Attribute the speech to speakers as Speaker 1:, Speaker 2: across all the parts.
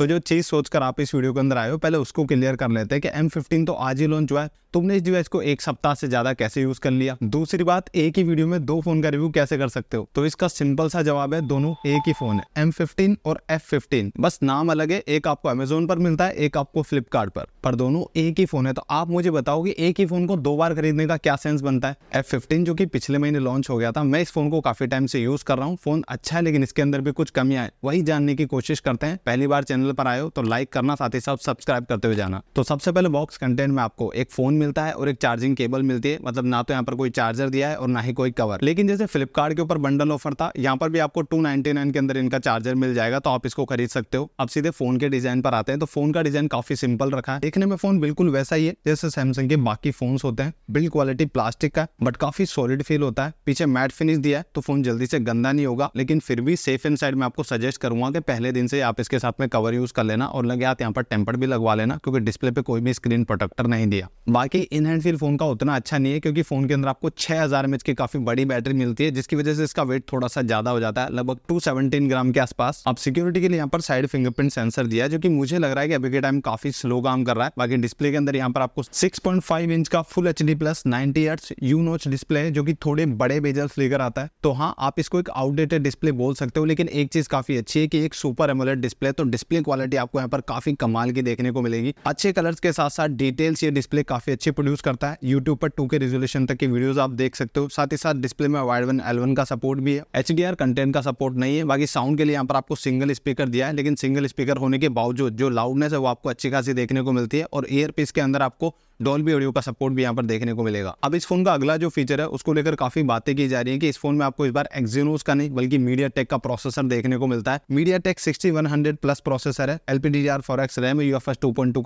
Speaker 1: तो जो चीज़ सोचकर आप इस वीडियो के अंदर आए हो पहले उसको क्लियर कर लेते हैं कि एम फिफ्टीन तो आज ही लॉन्च हुआ है तुमने इस डिवाइस को एक सप्ताह से ज्यादा कैसे यूज कर लिया दूसरी बात एक ही वीडियो में दो फोन का रिव्यू कैसे कर सकते हो तो इसका सिंपल सा जवाब है दोनों एक ही फोन है एम और एफ बस नाम अलग है एक आपको अमेजोन पर मिलता है एक आपको फ्लिपकार्ट पर पर दोनों एक ही फोन है तो आप मुझे बताओ कि एक ही फोन को दो बार खरीदने का क्या सेंस बनता है एफ जो की पिछले महीने लॉन्च हो गया था मैं इस फोन को काफी टाइम से यूज कर रहा हूँ फोन अच्छा है लेकिन इसके अंदर भी कुछ कमियां है वही जानने की कोशिश करते हैं पहली बार चैनल पर आए हो तो लाइक करना साथ ही साथ सब्सक्राइब करते हुए जाना तो सबसे पहले बॉक्स कंटेंट में आपको एक फोन मिलता है और एक चार्जिंग केबल मिलती है मतलब ना तो यहाँ पर कोई चार्जर दिया है और ना ही कोई कवर लेकिन जैसे फ्लिपकार्ट के ऊपर बंडल ऑफर था यहाँ पर भी आपको टू के अंदर इनका चार्जर मिल जाएगा तो आप इसको खरीद सकते हो आप सीधे फोन के डिजाइन पर आते हैं तो फोन का डिजाइन काफी सिंपल रखा है देखने में फोन बिल्कुल वैसा ही है जैसे सैमसंग के बाकी फोन होते हैं बिल्ड क्वालिटी प्लास्टिक का बट काफी सॉलिड फील होता है पीछे मैट फिनिश दिया है तो फोन जल्दी से गंदा नहीं होगा लेकिन फिर भी सेफ इन साइड में आपको सजेस्ट करूंगा कि पहले दिन से आप इसके साथ में कवर यूज कर लेना और लगे आप यहाँ पर टेम्पर भी लगवा लेना क्योंकि डिस्प्ले पे कोई भी स्क्रीन प्रोटेक्टर नहीं दिया बाकी हालांकि इन हैंड फील फ़ोन का उतना अच्छा नहीं है क्योंकि फ़ोन के अंदर आपको छह हज़ार एम की काफ़ी बड़ी बैटरी मिलती है जिसकी वजह से इसका वेट थोड़ा सा ज़्यादा हो जाता है लगभग टू ग्राम के आसपास आप सिक्योरिटी के लिए यहाँ पर साइड फिंगरप्रिंट सेंसर दिया है जो कि मुझे लग रहा है कि अभी के टाइम काफ़ी स्लो काम कर रहा है बाकी डिस्प्ले के अंदर यहाँ पर आपको सिक्स इंच का full H D plus ninety eights U notch display है जो की थोड़े बड़े बेजल लेकर आता है तो हाँ आप इसको एक आउटडेटेड डिस्प्ले बोल सकते हो लेकिन एक चीज़ काफ़ी अच्छी है की एक सुपर एमोलेट डिस्प्ले तो डिस्प्ले क्वालिटी आपको यहाँ पर काफ़ी कमाल की देखने को मिलेगी अच्छे कलर्स के साथ साथ डिटेल्स ये डिस्प्ले काफ़ी अच्छे प्रोड्यूस करता है यूट्यूब पर टू के रेजोल्यूशन तक की वीडियोज आप देख सकते हो साथ ही साथ डिस्प्ले में वाइड वन एलवन का सपोर्ट भी है एच डी आर कंटेंट का सपोर्ट नहीं है बाकी साउंड के लिए यहाँ पर आपको सिंगल स्पीकर दिया है लेकिन सिंगल स्पीकर होने के बावजूद जो लाउडनेस है वो आपको अच्छी खासी देखने को मिलती है और ईयर पीस के अंदर आपको डॉल्बी ऑडियो का सपोर्ट भी यहाँ पर देखने को मिलेगा अब इस फोन का अगला जो फीचर है उसको लेकर काफी बातें की जा रही है कि इस फोन में आपको इस बार एक्जीनोस का नहीं बल्कि मीडिया टेक का प्रोसेसर देखने को मिलता है MediaTek sixty one hundred plus processor है LPD R four X RAM U F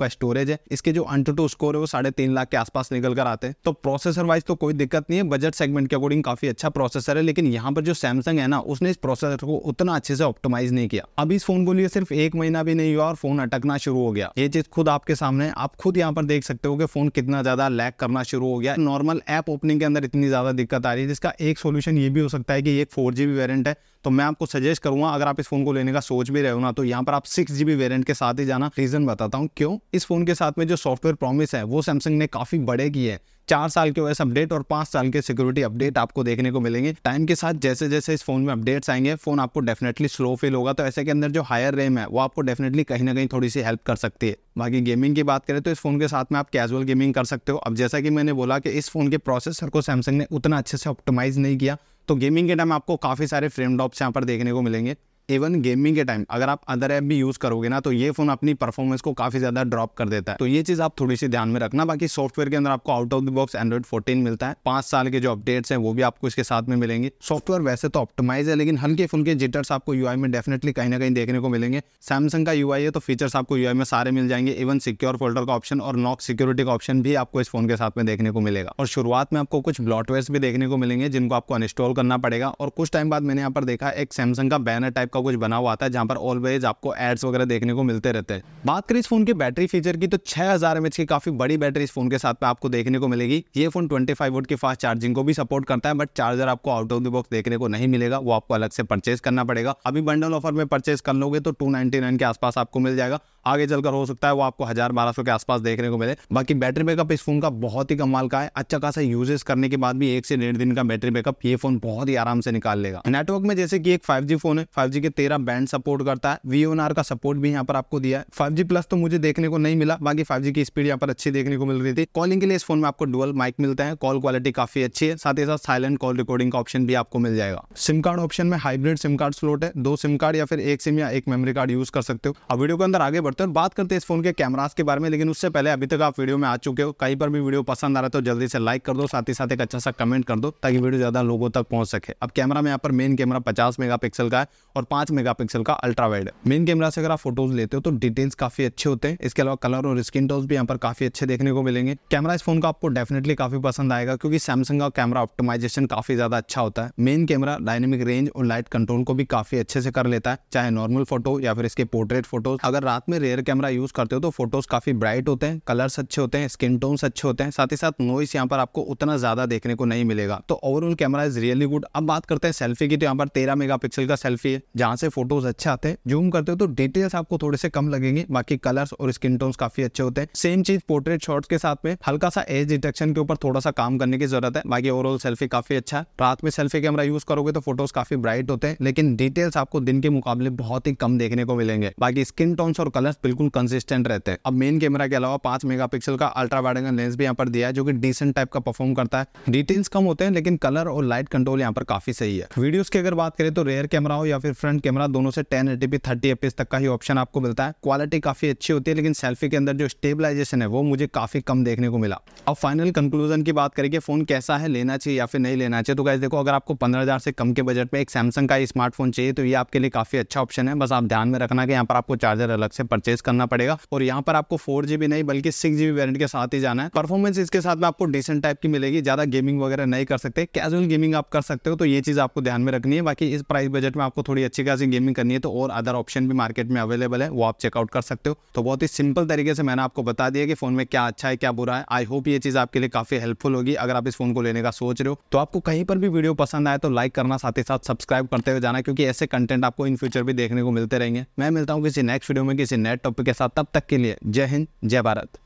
Speaker 1: का स्टोरेज है इसके जो अंटू स्कोर है वो साढ़े तीन लाख के आसपास निकल कर आते हैं तो प्रोसेसर वाइज तो कोई दिक्कत नहीं है बजट सेगमेंट के अकॉर्डिंग काफी अच्छा प्रोसेसर है लेकिन यहाँ पर जो सैमसंग है ना उसने इस प्रोसेसर को उतना अच्छे से ऑप्टोमाइज नहीं किया अब इस फोन को लिए सिर्फ एक महीना भी नहीं हुआ और फोन अटकना शुरू हो गया ये चीज खुद आपके सामने आप खुद यहाँ पर देख सकते हो कि फोन फ़ोन कितना ज़्यादा लैक करना शुरू हो गया नॉर्मल ऐप ओपनिंग के अंदर इतनी ज़्यादा दिक्कत आ रही है जिसका एक सोल्यूशन ये भी हो सकता है कि एक फोर जी वेरियंट है तो मैं आपको सजेस्ट करूंगा अगर आप इस फोन को लेने का सोच भी रहे हो ना तो यहाँ पर आप सिक्स जीबी वेरियंट के साथ ही जाना रीजन बताता हूँ क्यों इस फोन के साथ में जो सॉफ्टवेयर प्रॉमिस है वो सैमसंग ने काफी बड़े की है चार साल के ओएस अपडेट और पांच साल के सिक्योरिटी अपडेट आपको देखने को मिलेंगे टाइम के साथ जैसे जैसे इस फोन में अपडेट्स आएंगे फोन आपको डेफिनेटली स्लो फील होगा तो ऐसे के अंदर जो हायर रैम है वो आपको डेफिनेटली कहीं ना कहीं थोड़ी सी हेल्प कर सकती है बाकी गेमिंग की बात करें तो इस फोन के साथ में आप कैजुअल गेमिंग कर सकते हो अब जैसा कि मैंने बोला कि इस फोन के प्रोसेसर को सैमसंग ने उतना अच्छे से ऑप्टिमाइज नहीं किया तो गेमिंग के टाइम आपको काफ़ी सारे फ्रेम ड्रॉप्स यहाँ पर देखने को मिलेंगे इवन गेमिंग के टाइम अगर आप अदर ऐप भी यूज़ करोगे ना तो ये फ़ोन अपनी परफॉर्मेंस को काफ़ी ज़्यादा ड्रॉप कर देता है तो ये चीज़ आप थोड़ी सी ध्यान में रखना बाकी सॉफ्टवेयर के अंदर आपको out of the box Android fourteen मिलता है पांच साल के जो अपडेट्स हैं वो भी आपको इसके साथ में मिलेंगे सॉफ्टवेयर वैसे तो ऑप्टोमाइज है लेकिन हल्के फुल्के जिटर्स आपको यू में डेफिनेटली कहीं ना कहीं देखने को मिलेंगे सैमसंग का यू है तो फीचर्स आपको यू में सारे मिल जाएंगे इवन सिक्योर फोल्डर का ऑप्शन और नॉक सिक्योरिटी का ऑप्शन भी आपको इस फोन के साथ में देखने को मिलेगा और शुरुआत में आपको कुछ ब्लॉटवेयर भी देखने को मिलेंगे जिनको आपको अनस्टॉल करना पड़ेगा और कुछ टाइम बाद मैंने यहाँ पर देखा एक सैमसंग का बैनर टाइप का कुछ बना हुआ आता है जहाँ पर ऑलवेज आपको एड्स वगैरह देखने को मिलते रहते हैं बात करें इस फोन के बैटरी फीचर की तो छह हज़ार की काफ़ी बड़ी बैटरी इस फोन के साथ में आपको देखने को मिलेगी ये फोन ट्वेंटी फाइव की फास्ट चार्जिंग को भी सपोर्ट करता है बट चार्जर आपको आउट ऑफ द बॉक्स देखने को नहीं मिलेगा वो आपको अलग से परचेज करना पड़ेगा अभी बंडल ऑफर में परचेज कर लोगे तो टू के आसपास आपको मिल जाएगा आगे चलकर हो सकता है वो आपको हज़ार बारह सौ के आसपास देखने को मिले बाकी बैटरी बैकअप इस फोन का बहुत ही कमाल का है अच्छा खासा यूजेस करने के बाद भी एक से डेढ़ दिन का बैटरी बैकअप ये फोन बहुत ही आराम से निकाल लेगा नेटवर्क में जैसे की एक फाइव फोन है फाइव के तेरह बैंड सपोर्ट करता है वी का सपोर्ट भी यहाँ पर आपको दिया है फाइव प्लस तो मुझे देखने को नहीं मिला बाकी फाइव की स्पीड यहाँ पर अच्छी देखने को मिल रही थी कॉलिंग के लिए इस फोन में आपको डुअल माइक मिलता है कॉल क्वालिटी काफी अच्छी है साथ ही साथ साइलेंट कॉल रिकॉर्डिंग का ऑप्शन भी आपको मिल जाएगा सिम कार्ड ऑप्शन में हाइब्रिड सिम कार्ड स्लोट है दो सिम कार्ड या फिर एक सिम या एक मेमोरी कार्ड यूज कर सकते हो अब वीडियो के अंदर आगे करते हैं और बात करते हैं इस फोन के कैमरास के बारे में लेकिन उससे पहले अभी तक आप वीडियो में आ चुके हो कहीं पर भी वीडियो पसंद आ रहा है तो जल्दी से लाइक कर दो साथ ही साथ एक अच्छा सा कमेंट कर दो ताकि वीडियो ज़्यादा लोगों तक पहुंच सके अब कैमरा में यहाँ पर मेन कैमरा पचास मेगा का है और पांच मेगा का अल्ट्रा वाइड है मेन कैमरा से अगर आप फोटोज लेते हो तो डिटेल्स काफ़ी अच्छे होते हैं इसके अलावा कलर और स्क्रीन टोज भी यहाँ पर काफ़ी अच्छे देखने को मिलेंगे कैमरा इस फोन का आपको डेफिनेटली काफ़ी पसंद आएगा क्योंकि सैमसंग का कैमरा ऑप्टिमाइजेशन काफ़ी ज़्यादा अच्छा होता है मेन कैमरा डायनेमिक रेंज और लाइट कंट्रोल को भी काफ़ी अच्छे से कर लेता है चाहे नॉर्मल फोटो या फिर इसके पोर्ट्रेट फोटो अगर रात में रेयर कैमरा यूज़ करते हो तो फोटोज़ काफ़ी ब्राइट होते हैं कलर्स अच्छे होते हैं स्किन टोन्स अच्छे होते हैं साथ ही साथ नॉइस यहाँ पर आपको उतना ज़्यादा देखने को नहीं मिलेगा तो overall camera is really good अब बात करते हैं सेल्फी की तो यहाँ पर तेरह मेगा का सेल्फी है जहाँ से फोटोज़ अच्छे आते हैं जूम करते हो तो डिटेल्स आपको थोड़े से कम लगेंगे बाकी कलर्स और स्किन टोन्स काफ़ी अच्छे होते हैं सेम चीज़ पोर्ट्रेट शॉट्स के साथ में हल्का सा एज डिटेक्शन के ऊपर थोड़ा सा काम करने की जरूरत है बाकी ओवरऑल सेल्फी काफ़ी अच्छा है रात में सेल्फी कैमरा यूज़ करोगे तो फोटोज़ काफ़ी ब्राइट होते हैं लेकिन डिटेल्स आपको दिन के मुकाबले बहुत ही कम देखने को मिलेंगे बाकी स्किन टोन्स और कलर कैमराज बिल्कुल कंसिस्टेंट रहते हैं अब मेन कैमरा के अलावा पाँच मेगापिक्सल का अल्ट्रा वाइड लेंस भी यहाँ पर दिया है जो कि डिसेंट टाइप का परफॉर्म करता है डिटेल्स कम होते हैं लेकिन कलर और लाइट कंट्रोल यहाँ पर काफी सही है वीडियोज की अगर बात करें तो रेयर कैमरा हो या फिर फ्रंट कैमरा दोनों से टेन एटीपी थर्टी एफ तक का ही ऑप्शन आपको मिलता है क्वालिटी काफी अच्छी होती है लेकिन सेल्फी के अंदर जो स्टेबिलाईजेशन है वो मुझे काफी कम देखने को मिला अब फाइनल कंक्लूजन की बात करें कि फोन कैसा है लेना चाहिए या फिर नहीं लेना चाहिए तो कैसे देखो अगर आपको पंद्रह से कम के बजट में एक सैमसंग का स्मार्टफोन चाहिए तो ये आपके लिए काफी अच्छा ऑप्शन है बस आप ध्यान में रखना कि यहाँ पर आपको चार्जर अलग से परचेज करना पड़ेगा और यहाँ पर आपको फोर जीबी नहीं बल्कि सिक्स जीबी वेरियंट के साथ ही जाना है परफॉर्मेंस इसके साथ में आपको डिसेंट टाइप की मिलेगी ज्यादा गेमिंग वगैरह नहीं कर सकते कैजुअल गेमिंग आप कर सकते हो तो ये चीज आपको ध्यान में रखनी है बाकी इस प्राइस बजट में आपको थोड़ी अच्छी खासी गेमिंग करनी है तो और अदर ऑप्शन भी मार्केट में अवेलेबल है वो आप चेकआउट कर सकते हो तो बहुत ही सिंपल तरीके से मैंने आपको बता दिया कि फोन में क्या अच्छा है क्या बुरा है आई होप ये चीज आपके लिए काफी हेल्पफुल होगी अगर आप इस फोन को लेने का सोच रहे हो तो आपको कहीं पर भी वीडियो पसंद आए तो लाइक करना साथ ही साथ सब्सक्राइब करते हुए जाना क्योंकि ऐसे कंटेंट आपको इन फ्यूचर भी देखने को मिलते रहेंगे मैं मिलता हूँ किसी नेक्स्ट वीडियो में किसी नेट नए टॉपिक के साथ तब तक के लिए जय हिंद जय भारत